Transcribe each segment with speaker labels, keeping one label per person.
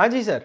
Speaker 1: हाँ जी sir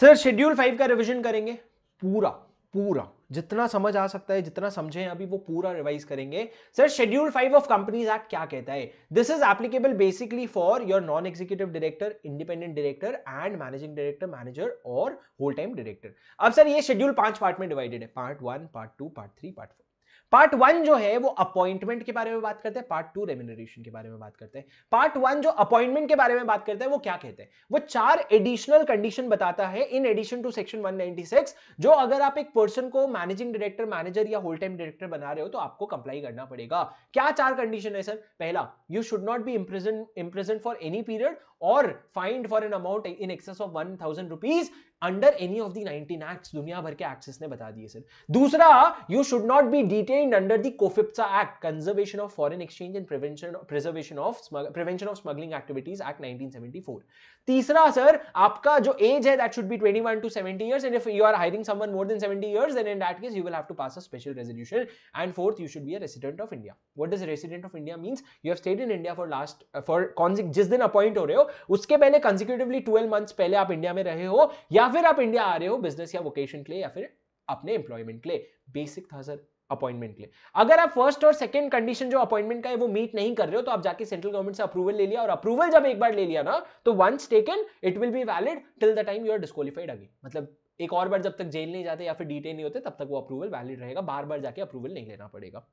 Speaker 1: sir schedule five का रिविजन करेंगे पूरा पूरा जितना समझ आ सकता है जितना समझे अभी वो पूरा रिवाइज करेंगे sir schedule five of companies act क्या कहता है this is applicable basically for your non executive director independent director and managing director manager और होल टाइम डायरेक्टर अब सर ये शेड्यूल पांच पार्ट में डिवाइडेड है part one part two part three part four part one जो है वो appointment के बारे में बात करते हैं पार्ट टू रेम्यूनरेशन के बारे में बात करते हैं पार्ट वन जो अपॉइंटमेंट के बारे में बात करते हैं वो क्या कहते हैं वो चार एडिशनल कंडीशन बताता है इन एडिशन टू सेक्शन 196 जो अगर आप एक पर्सन को मैनेजिंग डायरेक्टर मैनेजर या होल टाइम डायरेक्टर बना रहे हो तो आपको कंप्लाई करना पड़ेगा क्या चार कंडीशन है सर पहला you should not be imprisoned imprisoned for any period और fined for an amount in excess of one thousand rupees under any of the 19 acts दुनिया भर के एक्सेस ने बता दिए सर दूसरा you should not be detained under the COFEPOSA act conservation of foreign exchange and prevention preservation of prevention of smuggling activities act 1974 तीसरा sir आपका जो एज है that should be twenty one to seventy years and if you are hiring someone more than seventy years then in that case you will have to pass a special resolution and fourth you should be a resident of India what does resident of India means you have stayed in India for last for जिस दिन appoint हो रहे हो उसके पहले consecutively twelve months पहले आप India में रहे हो या या फिर आप इंडिया आ रहे हो बिजनेस या वोकेशन के लिए या फिर अपने एम्प्लॉयमेंट के लिए बेसिक था सर अपॉइंटमेंट के लिए अगर आप फर्स्ट और सेकंड कंडीशन जो अपॉइंटमेंट का है वो मीट नहीं कर रहे हो तो आप जाके सेंट्रल गवर्नमेंट से अप्रूवल ले लिया और अप्रूवल जब एक बार ले लिया ना तो once taken it will be valid till the time you are disqualified again मतलब एक और बार जब तक जेल नहीं जाते या फिर डिटेन नहीं होते तब तक वो अप्रूवल वैलिड रहेगा बार बार जाके अप्रूवल नहीं लेना पड़ेगा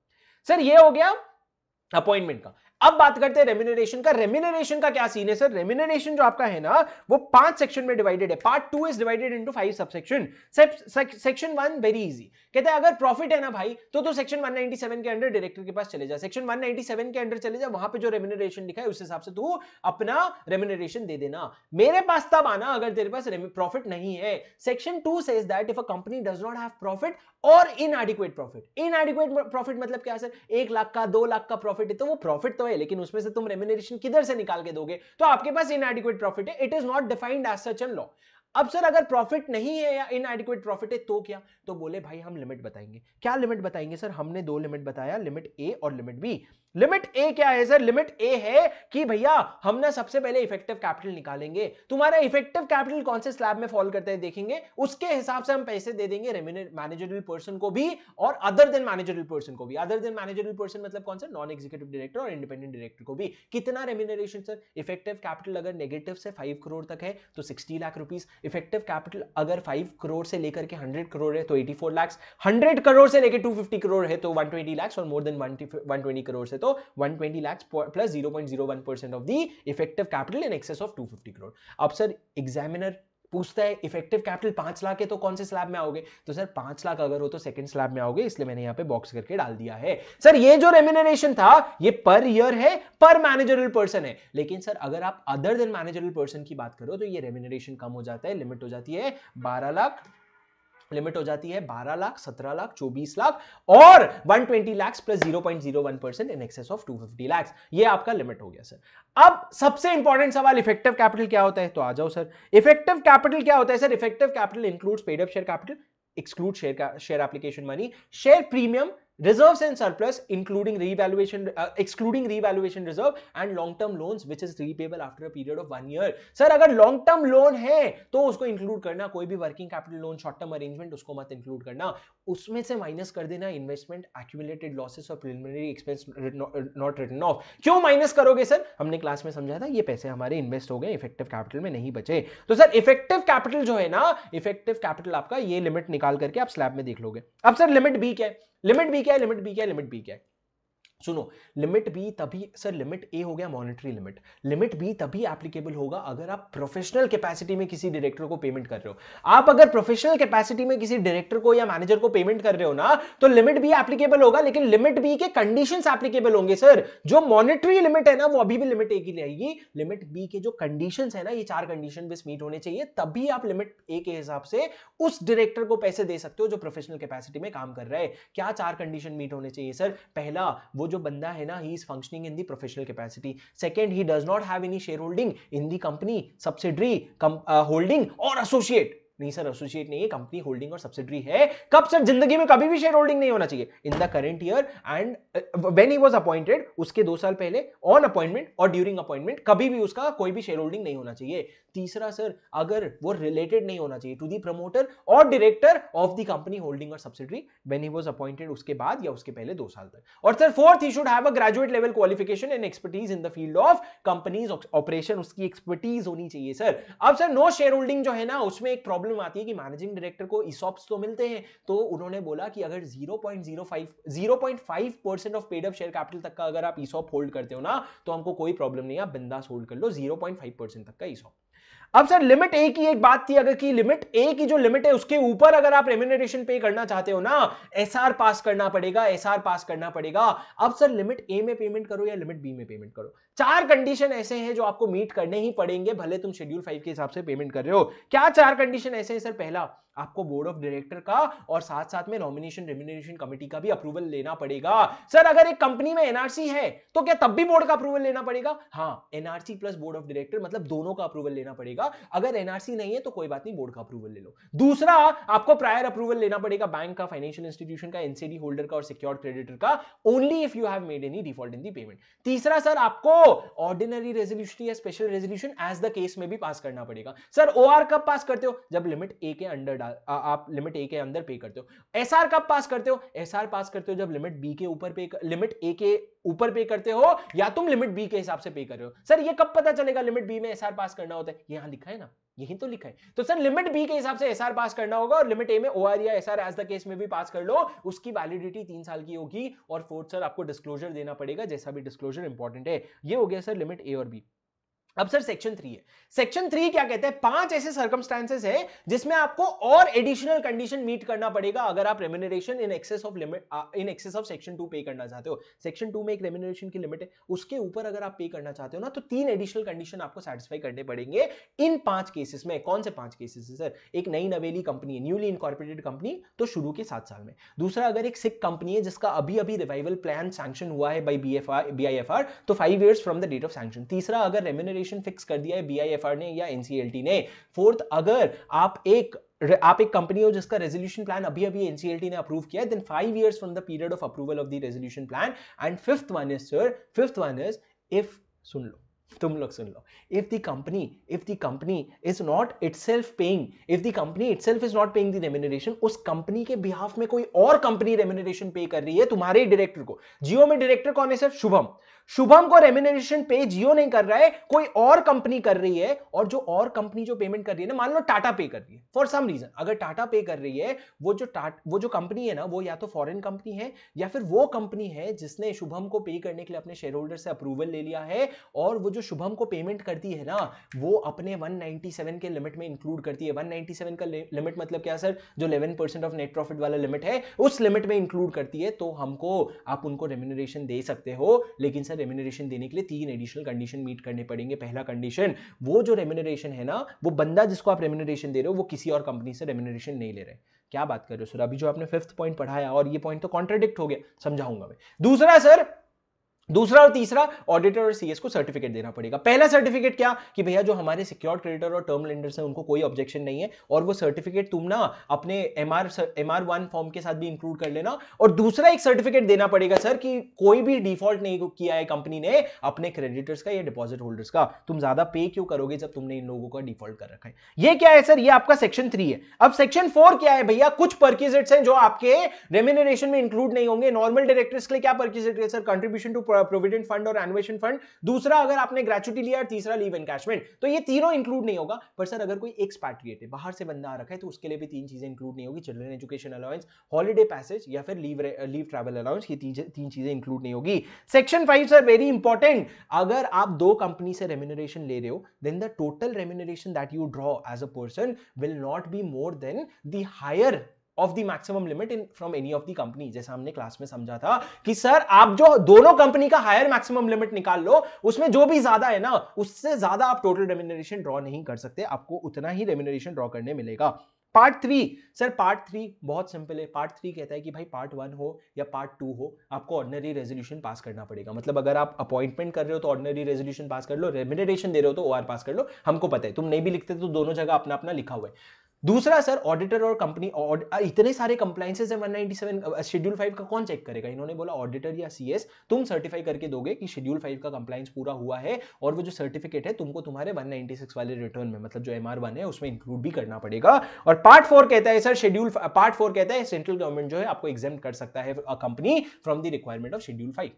Speaker 1: सर ये हो गया अपॉइंटमेंट का अब बात करते हैं रेम्यूनरेशन का रेम्यूनरेशन का क्या सीन है सर रेम्यूनरेशन जो आपका है ना वो पांच सेक्शन में डिवाइडेड है part two is divided into five subsection section one very easy कहते हैं अगर प्रॉफिट है ना भाई तो तो सेक्शन 197 के अंडर डायरेक्टर के पास चले जा सेक्शन 197 के अंडर चले जा वहां पे जो रेम्यूनरेशन लिखा है उस हिसाब से तू अपना रेम्यूनरेशन दे देना मेरे पास तब आना अगर तेरे पास प्रॉफिट नहीं है section two says that if a company does not have profit और इनएडिक्वेट प्रॉफिट इनएडिक्वेट प्रॉफिट मतलब क्या सर एक लाख का दो लाख का प्रॉफिट है तो वो प्रॉफिट तो है है लेकिन उसमें से तुम रेम्यूनरेशन किधर से निकाल के दोगे तो आपके पास इनएडिक्वेट प्रॉफिट है it is not defined as such in law अब सर अगर प्रॉफिट नहीं है या इनएडिक्वेट प्रॉफिट है तो क्या तो बोले भाई हम लिमिट बताएंगे क्या लिमिट बताएंगे सर हमने दो लिमिट बताया लिमिट ए और लिमिट बी लिमिट ए क्या है सर लिमिट ए है कि भैया हम ना सबसे पहले इफेक्टिव कैपिटल निकालेंगे तुम्हारा इफेक्टिव कैपिटल कौन से स्लैब में फॉल करते हैं देखेंगे उसके हिसाब से हम पैसे दे देंगे मैनेजरल पर्सन को भी और अदर देन मैनेजरल पर्सन को भी अदर देन मैनेजरल पर्सन मतलब कौन सा नॉन एग्जीक्यूटिव डायरेक्टर और इंडिपेंडेंट डायरेक्टर को भी कितना रेम्यूनरेशन सर इफेक्टिव कैपिटल अगर नेगेटिव से फाइव करोड़ तक है तो sixty lakh rupees effective capital अगर फाइव करोड़ से लेकर के हंड्रेड करोड़ है तो eighty four lakhs hundred crore से लेकर टू फिफ्टी करोड़ है तो वन ट्वेंटी लैक्स और more than one twenty crore से तो तो 120 lakh plus 0.01 percent of the effective capital in excess of 250 crore अब सर एग्जामिनर पूछता है इफेक्टिव कैपिटल पांच लाख है तो कौन से स्लैब में आओगे तो सर पांच लाख अगर हो तो सेकंड स्लैब में आओगे इसलिए मैंने यहां पे बॉक्स करके डाल दिया है सर ये जो रेम्यूनरेशन था ये पर ईयर है पर मैनेजरल पर्सन है लेकिन सर अगर आप अदर देन मैनेजरल पर्सन की बात करो तो ये रेम्यूनरेशन कम हो जाता है लिमिट हो जाती है बारह लाख लिमिट हो जाती है 12 लाख 17 लाख 24 लाख और 120 lakh plus 0.01 percent in excess of 250 lakh ये आपका लिमिट हो गया सर अब सबसे इंपॉर्टेंट सवाल इफेक्टिव कैपिटल क्या होता है तो आ जाओ सर इफेक्टिव कैपिटल क्या होता है sir effective capital includes paid up share capital exclude share का share application money share premium reserves and surplus including revaluation uh, excluding revaluation reserve and long term loans which is repayable after a period of 1 year sir agar long term loan hai to usko include karna koi bhi working capital loan short term arrangement usko mat include karna उसमें से minus कर देना investment accumulated losses और preliminary expense not written off क्यों minus करोगे sir हमने class में समझा था ये पैसे हमारे इन्वेस्ट हो गए इफेक्टिव कैपिटल में नहीं बचे तो सर इफेक्टिव कैपिटल जो है ना इफेक्टिव कैपिटल आपका ये लिमिट निकाल करके आप स्लैब में देख लोगे अब सर लिमिट बी क्या है लिमिट बी क्या है लिमिट बी क्या है लिमिट बी क्या है सुनो लिमिट भी तभी सर लिमिट ए हो गया मॉनेटरी लिमिट लिमिट भी तभी एप्लीकेबल होगा अगर आप प्रोफेशनल कैपेसिटी में किसी डायरेक्टर को पेमेंट कर रहे हो आप अगर प्रोफेशनल कैपेसिटी में किसी डायरेक्टर को या मैनेजर को पेमेंट कर रहे हो ना तो लिमिट भी एप्लीकेबल होगा लेकिन लिमिट बी के कंडीशन एप्लीकेबल होंगे सर जो मॉनिटरी लिमिट है ना वो अभी भी लिमिट ए की रहेगी लिमिट बी के जो कंडीशन है ना ये चार कंडीशन बस मीट होने चाहिए तभी आप लिमिट ए के हिसाब से उस डायरेक्टर को पैसे दे सकते हो जो प्रोफेशनल कैपेसिटी में काम कर रहे हैं क्या चार कंडीशन मीट होने चाहिए सर पहला वो जो बंदा है ना ही is functioning in the professional capacity second he does not have any share holding in the company subsidiary holding और एसोसिएट नहीं सर एसोसिएट नहीं है कंपनी होल्डिंग और सब्सिडरी है कब सर जिंदगी में कभी भी शेयर होल्डिंग नहीं होना चाहिए in the current year and when he was appointed उसके दो साल पहले ऑन अपॉइंटमेंट और ड्यूरिंग अपॉइंटमेंट कभी भी उसका कोई भी शेयर होल्डिंग नहीं होना चाहिए तीसरा सर अगर वो रिलेटेड नहीं होना चाहिए टू दी प्रमोटर और director of the company holding और subsidiary when he was appointed उसके बाद या उसके पहले दो साल तक और sir fourth he should have a graduate level qualification and expertise in the field of companies operation उसकी एक्सपर्टीज होनी चाहिए सर अब सर नो शेयर होल्डिंग जो है ना उसमें एक प्रॉब्लम प्रॉब्लम आती है कि मैनेजिंग डायरेक्टर को इसॉप्स तो मिलते हैं तो उन्होंने बोला कि अगर 0.05 0.5 percent of paid up share capital तक का अगर आप ईसॉप होल्ड करते हो ना तो हमको कोई प्रॉब्लम नहीं आप बिंदास होल्ड कर लो 0.5 परसेंट तक का ईसॉप अब सर लिमिट ए की एक बात थी अगर कि लिमिट ए की जो लिमिट है उसके ऊपर अगर आप रेम्यूनरेशन पे करना चाहते हो ना एसआर पास करना पड़ेगा एसआर पास करना पड़ेगा अब सर लिमिट ए में पेमेंट करो या लिमिट बी में पेमेंट करो चार कंडीशन ऐसे हैं जो आपको मीट करने ही पड़ेंगे भले तुम शेड्यूल फाइव के हिसाब से पेमेंट कर रहे हो क्या चार कंडीशन क्वेश्चन ऐसे है सर पहला आपको बोर्ड ऑफ डायरेक्टर का और साथ साथ में नॉमिनेशन रेम्यूनरेशन कमेटी का भी अप्रूवल लेना पड़ेगा सर अगर एक कंपनी में एनआरसी है तो क्या तब भी बोर्ड का अप्रूवल लेना पड़ेगा हाँ NRC plus board of director मतलब दोनों का अप्रूवल लेना पड़ेगा अगर एनआरसी नहीं है तो कोई बात नहीं बोर्ड का अप्रूवल ले लो दूसरा आपको प्रायर अप्रूवल लेना पड़ेगा बैंक का फाइनेंशियल इंस्टीट्यूशन का एनसीडी होल्डर का और सिक्योर क्रेडिटर का only if you have made any default in the payment तीसरा सर आपको ऑर्डिनरी रेजोल्यूशन या special resolution as the case में भी पास करना पड़ेगा सर ओ कब पास करते हो जब लिमिट ए के अंडर आप लिमिट ए के अंदर पे करते हो एसआर कब पास करते हो एसआर पास करते हो जब लिमिट बी के ऊपर पे लिमिट ए के ऊपर पे करते हो या तुम लिमिट बी के हिसाब से पे कर रहे हो सर ये कब पता चलेगा लिमिट बी में एसआर पास करना होता है यहां लिखा है ना यही तो लिखा है तो सर लिमिट बी के हिसाब से एसआर पास करना होगा और लिमिट ए में ओआर या एसआर एज द केस में भी पास कर लो उसकी वैलिडिटी तीन साल की होगी और फोर्थ सर आपको डिस्क्लोजर देना पड़ेगा जैसा भी डिस्क्लोजर इंपॉर्टेंट है ये हो गया सर लिमिट ए और बी अब सर सेक्शन थ्री है सेक्शन थ्री क्या कहते हैं पांच ऐसे सर्कमस्टांसेस है जिसमें आपको और एडिशनल कंडीशन मीट करना पड़ेगा अगर आप remuneration in excess of limit in excess of section two pay करना चाहते हो सेक्शन टू में एक रेम्यूनरेशन की लिमिट है उसके ऊपर अगर आप पे करना चाहते हो ना तो तीन एडिशनल कंडीशन आपको सेटिस्फाई करने पड़ेंगे इन पांच केसेस में कौन से पांच केसेस है सर एक नई नवेली कंपनी है न्यूली इनकॉर्पोरेटेड कंपनी तो शुरू के सात साल में दूसरा अगर एक सिख कंपनी है जिसका अभी अभी रिवाइवल प्लान सैक्शन हुआ है बाई बी एफ तो five years from the date of sanction तीसरा अगर रेम्यूनरेशन रेगुलेशन फिक्स कर दिया है बीआईएफआर ने या एनसीएलटी ने फोर्थ अगर आप एक आप एक कंपनी हो जिसका रेजोल्यूशन प्लान अभी अभी एनसीएलटी ने अप्रूव किया है then five years from the period of approval of the resolution plan and fifth one is sir fifth one is if सुन लो तुम लोग सुन लो if the company if the company is not itself paying if the company itself is not paying the remuneration उस कंपनी के behalf में कोई और कंपनी रेम्यूनरेशन पे कर रही है तुम्हारे डायरेक्टर को जियो में डायरेक्टर कौन है सर शुभम शुभम को रेम्यूनरेशन पे जियो नहीं कर रहा है कोई और कंपनी कर रही है और जो और कंपनी जो पेमेंट कर रही है ना मान लो टाटा पे कर रही है फॉर सम रीजन अगर टाटा पे कर रही है वो जो टाट वो जो कंपनी है ना वो या तो फॉरेन कंपनी है या फिर वो कंपनी है जिसने शुभम को पे करने के लिए अपने शेयर होल्डर से अप्रूवल ले लिया है और वो जो शुभम को पेमेंट करती है ना वो अपने 197 के लिमिट में इंक्लूड करती है 197 का लिमिट मतलब क्या सर जो 11 परसेंट ऑफ नेट प्रॉफिट वाला लिमिट है उस लिमिट में इंक्लूड करती है तो हमको आप उनको रेम्यूनरेशन दे सकते हो लेकिन सर रेम्यूनरेशन देने के लिए तीन एडिशनल कंडीशन मीट करने पड़ेंगे पहला कंडीशन वो जो रेम्यूनरेशन है ना वो बंदा जिसको आप रेम्यूनरेशन दे रहे हो वो किसी और कंपनी से रेम्यूनरेशन नहीं ले रहे क्या बात कर रहे हो सर अभी जो आपने फिफ्थ पॉइंट पढ़ाया और ये पॉइंट तो कॉन्ट्रेडिक्ट हो गया समझाऊंगा मैं दूसरा सर दूसरा और तीसरा ऑडिटर और सीएस को सर्टिफिकेट देना पड़ेगा पहला सर्टिफिकेट क्या कि भैया जो हमारे सिक्योर क्रेडिटर और टर्म लेंडर्स हैं उनको कोई ऑब्जेक्शन नहीं है और वो सर्टिफिकेट तुम ना अपने एम आर वन फॉर्म के साथ भी इंक्लूड कर लेना और दूसरा एक सर्टिफिकेट देना पड़ेगा सर कि कोई भी डिफॉल्ट नहीं किया है कंपनी ने अपने क्रेडिटर्स का या डिपॉजिट होल्डर्स का तुम ज्यादा पे क्यों करोगे जब तुमने इन लोगों का डिफॉल्ट कर रखा है यह क्या है सर यह आपका सेक्शन थ्री है अब सेक्शन फोर क्या है भैया कुछ परक्यूजेट्स हैं जो आपके रेम्यूनरेशन में इंक्लूड नहीं होंगे नॉर्मल डायरेक्टर्स के लिए क्या परक्यूजेट है sir contribution to provident fund और एनुएशन फंड दूसरा अगर आपने ग्रेचुटी लिया और तीसरा लीव एनकैशमेंट तो ये तीनों इंक्लूड नहीं होगा पर सर अगर कोई एक्सपैट्रिएट है बाहर से बंदा आ रखा है तो उसके लिए भी तीन चीजें इंक्लूड नहीं होगी children education allowance holiday passage या फिर लीव लीव ट्रैवल अलाउंस ये तीन चीजें इंक्लूड नहीं होगी section five sir very important अगर आप दो कंपनी से रेम्यूनरेशन ले रहे हो then the total remuneration that you draw as a person will not be more than the higher of the maximum limit in from any of the company जैसा हमने class में समझा था कि सर आप जो दोनों कंपनी का हायर मैक्सिमम लिमिट निकाल लो उसमें जो भी ज्यादा है ना उससे ज्यादा आप टोटल रेम्यूनरेशन ड्रॉ नहीं कर सकते आपको उतना ही रेम्यूनरेशन ड्रॉ करने मिलेगा part three sir part three बहुत सिंपल है पार्ट थ्री कहता है कि भाई पार्ट वन हो या पार्ट टू हो आपको ऑर्डनरी रेजोल्यूशन पास करना पड़ेगा मतलब अगर आप अपॉइंटमेंट कर रहे हो तो ऑर्डनरी रेजोल्यूशन पास कर लो रेमिनेशन दे रहे हो तो ओ पास कर लो हमको पता है तुम नहीं भी लिखते तो दोनों जगह अपना अपना लिखा हुआ है दूसरा सर ऑडिटर और कंपनी इतने सारे कंप्लाइंसेज है 197 शेड्यूल फाइव का कौन चेक करेगा इन्होंने बोला ऑडिटर या सीएस तुम सर्टिफाई करके दोगे कि शेड्यूल फाइव का कंप्लाइंस पूरा हुआ है और वो जो सर्टिफिकेट है तुमको तुम्हारे 196 वाले रिटर्न में मतलब जो एम आर है उसमें इंक्लूड भी करना पड़ेगा और पार्ट फोर कहता है सर शेड्यूल पार्ट फोर कहता है सेंट्रल गवर्नमेंट जो है आपको एग्जाम कर सकता है company from the requirement of schedule five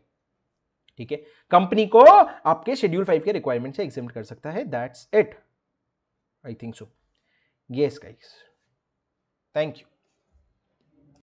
Speaker 1: ठीक है कंपनी को आपके शेड्यूल फाइव के रिक्वायरमेंट से एग्जाम कर सकता है that's it I think so Yes, guys. Thank you.